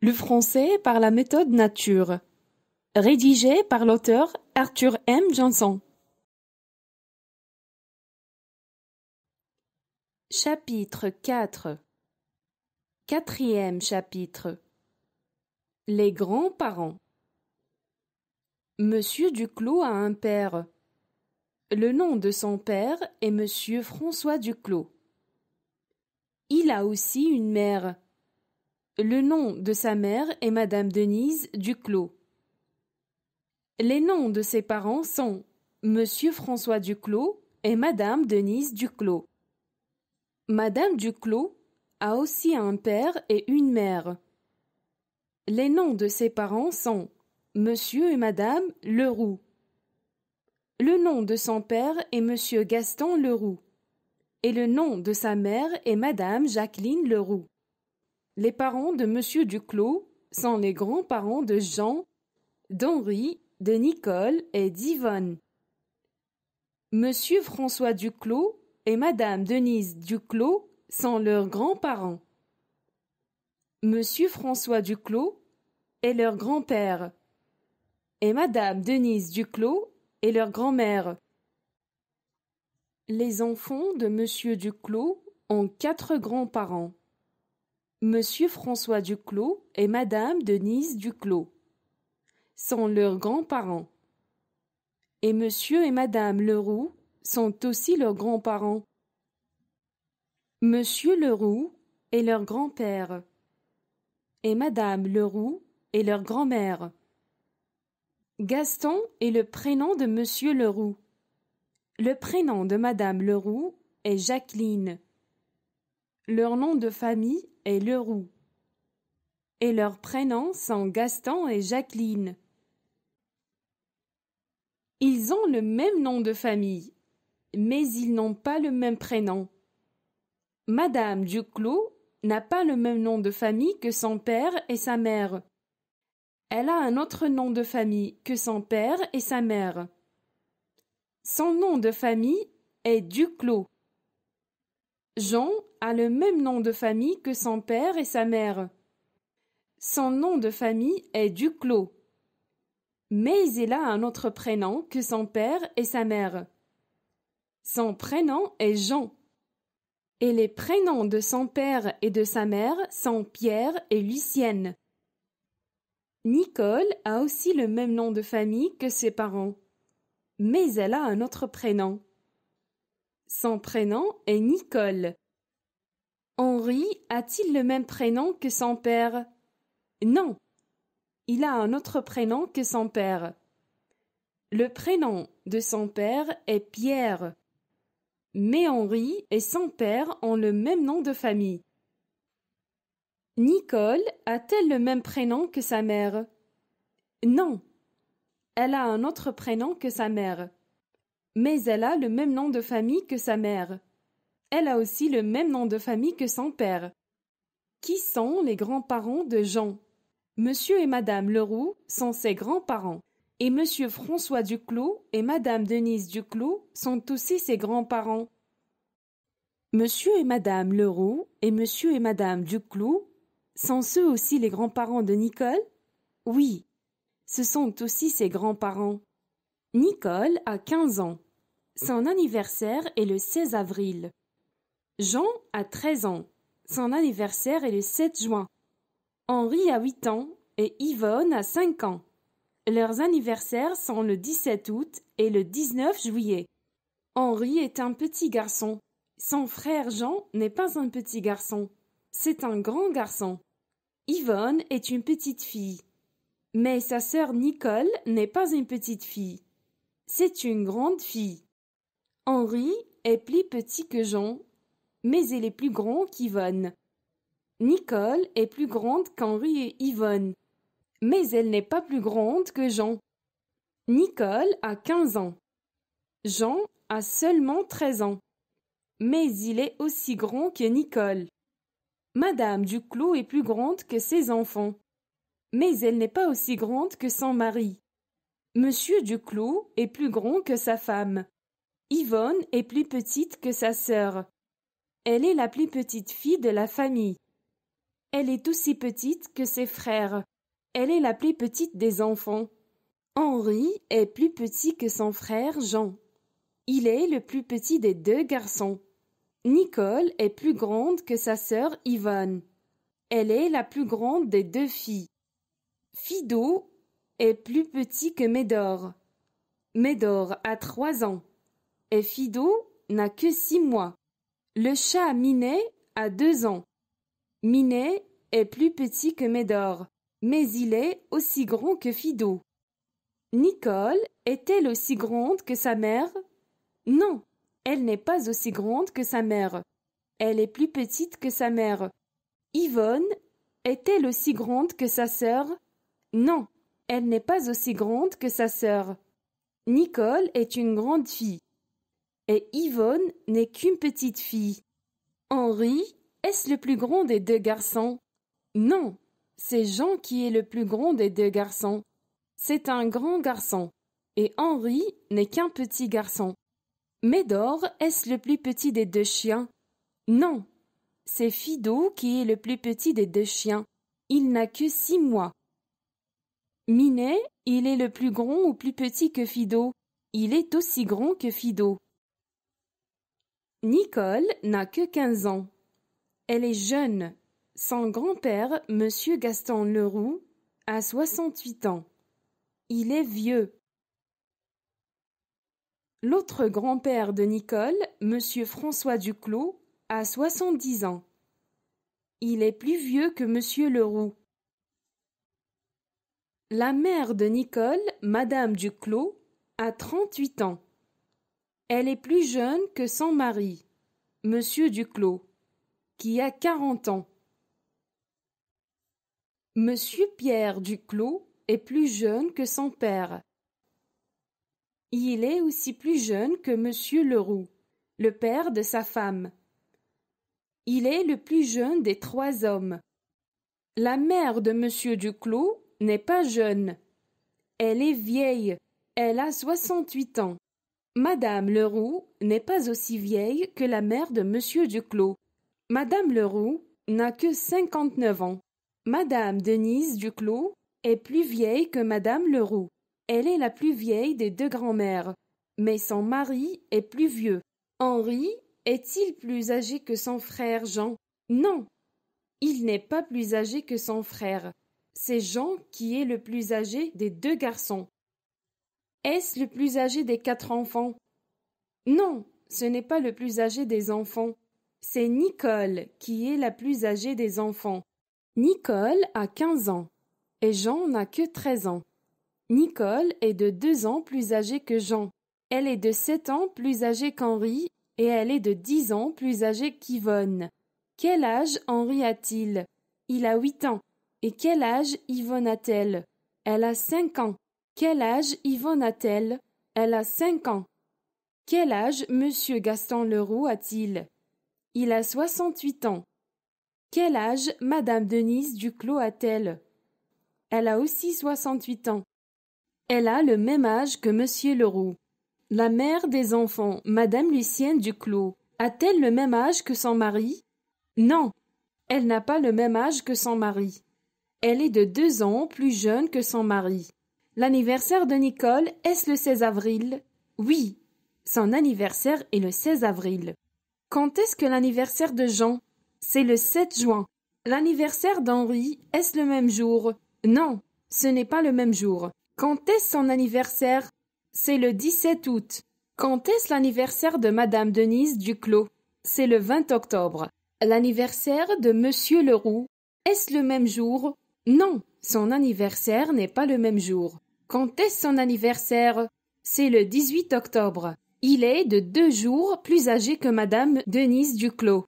Le français par la méthode nature. Rédigé par l'auteur Arthur M. Johnson. Chapitre 4 Quatrième chapitre Les grands-parents Monsieur Duclos a un père. Le nom de son père est Monsieur François Duclos. Il a aussi une mère. Le nom de sa mère est Madame Denise Duclos. Les noms de ses parents sont Monsieur François Duclos et Madame Denise Duclos. Madame Duclos a aussi un père et une mère. Les noms de ses parents sont Monsieur et Madame Leroux. Le nom de son père est Monsieur Gaston Leroux. Et le nom de sa mère est Madame Jacqueline Leroux. Les parents de M. Duclos sont les grands-parents de Jean, d'Henri, de Nicole et d'Yvonne. M. François Duclos et Madame Denise Duclos sont leurs grands-parents. M. François Duclos est leur grand-père et Madame Denise Duclos est leur grand-mère. Les enfants de Monsieur Duclos ont quatre grands-parents. Monsieur François Duclos et Madame Denise Duclos sont leurs grands-parents. Et Monsieur et Madame Leroux sont aussi leurs grands-parents. Monsieur Leroux est leur grand-père. Et Madame Leroux est leur grand-mère. Gaston est le prénom de Monsieur Leroux. Le prénom de Madame Leroux est Jacqueline. Leur nom de famille et Leroux. Et leurs prénoms sont Gaston et Jacqueline. Ils ont le même nom de famille, mais ils n'ont pas le même prénom. Madame Duclos n'a pas le même nom de famille que son père et sa mère. Elle a un autre nom de famille que son père et sa mère. Son nom de famille est Duclos. Jean a le même nom de famille que son père et sa mère. Son nom de famille est Duclos. Mais il a un autre prénom que son père et sa mère. Son prénom est Jean. Et les prénoms de son père et de sa mère sont Pierre et Lucienne. Nicole a aussi le même nom de famille que ses parents. Mais elle a un autre prénom. Son prénom est Nicole Henri a-t-il le même prénom que son père Non. Il a un autre prénom que son père. Le prénom de son père est Pierre. Mais Henri et son père ont le même nom de famille. Nicole a-t-elle le même prénom que sa mère Non. Elle a un autre prénom que sa mère. Mais elle a le même nom de famille que sa mère. Elle a aussi le même nom de famille que son père. Qui sont les grands-parents de Jean Monsieur et Madame Leroux sont ses grands-parents, et Monsieur François Duclos et Madame Denise Duclos sont aussi ses grands-parents. Monsieur et Madame Leroux et Monsieur et Madame Duclos sont ceux aussi les grands-parents de Nicole Oui, ce sont aussi ses grands-parents. Nicole a quinze ans. Son anniversaire est le 16 avril. Jean a 13 ans. Son anniversaire est le 7 juin. Henri a 8 ans et Yvonne a 5 ans. Leurs anniversaires sont le 17 août et le 19 juillet. Henri est un petit garçon. Son frère Jean n'est pas un petit garçon. C'est un grand garçon. Yvonne est une petite fille. Mais sa sœur Nicole n'est pas une petite fille. C'est une grande fille. Henri est plus petit que Jean mais elle est plus grande qu'Yvonne. Nicole est plus grande qu'Henri et Yvonne, mais elle n'est pas plus grande que Jean. Nicole a quinze ans. Jean a seulement treize ans, mais il est aussi grand que Nicole. Madame Duclos est plus grande que ses enfants, mais elle n'est pas aussi grande que son mari. Monsieur Duclos est plus grand que sa femme. Yvonne est plus petite que sa sœur. Elle est la plus petite fille de la famille. Elle est aussi petite que ses frères. Elle est la plus petite des enfants. Henri est plus petit que son frère Jean. Il est le plus petit des deux garçons. Nicole est plus grande que sa sœur Yvonne. Elle est la plus grande des deux filles. Fido est plus petit que Médor. Médor a trois ans et Fido n'a que six mois. Le chat Minet a deux ans. Minet est plus petit que Médor, mais il est aussi grand que Fido. Nicole est-elle aussi grande que sa mère Non, elle n'est pas aussi grande que sa mère. Elle est plus petite que sa mère. Yvonne est-elle aussi grande que sa sœur Non, elle n'est pas aussi grande que sa sœur. Nicole est une grande fille et Yvonne n'est qu'une petite fille. Henri, est-ce le plus grand des deux garçons Non, c'est Jean qui est le plus grand des deux garçons. C'est un grand garçon, et Henri n'est qu'un petit garçon. Médor, est-ce le plus petit des deux chiens Non, c'est Fido qui est le plus petit des deux chiens. Il n'a que six mois. Minet, il est le plus grand ou plus petit que Fido. Il est aussi grand que Fido. Nicole n'a que quinze ans. Elle est jeune. Son grand-père, M. Gaston Leroux, a soixante-huit ans. Il est vieux. L'autre grand-père de Nicole, monsieur François Duclos, a soixante-dix ans. Il est plus vieux que M. Leroux. La mère de Nicole, madame Duclos, a trente-huit ans. Elle est plus jeune que son mari, Monsieur Duclos, qui a quarante ans. Monsieur Pierre Duclos est plus jeune que son père. Il est aussi plus jeune que Monsieur Leroux, le père de sa femme. Il est le plus jeune des trois hommes. La mère de Monsieur Duclos n'est pas jeune. Elle est vieille. Elle a soixante-huit ans. Madame Leroux n'est pas aussi vieille que la mère de Monsieur Duclos. Madame Leroux n'a que cinquante-neuf ans. Madame Denise Duclos est plus vieille que Madame Leroux. Elle est la plus vieille des deux grands-mères, mais son mari est plus vieux. Henri est-il plus âgé que son frère Jean Non, il n'est pas plus âgé que son frère. C'est Jean qui est le plus âgé des deux garçons. Est-ce le plus âgé des quatre enfants Non, ce n'est pas le plus âgé des enfants. C'est Nicole qui est la plus âgée des enfants. Nicole a quinze ans et Jean n'a que treize ans. Nicole est de deux ans plus âgée que Jean. Elle est de sept ans plus âgée qu'Henri et elle est de dix ans plus âgée qu'Yvonne. Quel âge Henri a-t-il Il a huit ans. Et quel âge Yvonne a-t-elle Elle a cinq ans. Quel âge Yvonne a-t-elle Elle a cinq ans. Quel âge Monsieur Gaston Leroux a-t-il Il a soixante-huit ans. Quel âge Madame Denise Duclos a-t-elle Elle a aussi soixante-huit ans. Elle a le même âge que Monsieur Leroux. La mère des enfants, Madame Lucienne Duclos, a-t-elle le même âge que son mari Non, elle n'a pas le même âge que son mari. Elle est de deux ans plus jeune que son mari. L'anniversaire de Nicole, est-ce le 16 avril Oui, son anniversaire est le 16 avril. Quand est-ce que l'anniversaire de Jean C'est le 7 juin. L'anniversaire d'Henri, est-ce le même jour Non, ce n'est pas le même jour. Quand est-ce son anniversaire C'est le 17 août. Quand est-ce l'anniversaire de Madame Denise Duclos C'est le 20 octobre. L'anniversaire de Monsieur Leroux, est-ce le même jour Non, son anniversaire n'est pas le même jour. Quand est son anniversaire C'est le 18 octobre. Il est de deux jours plus âgé que Madame Denise Duclos.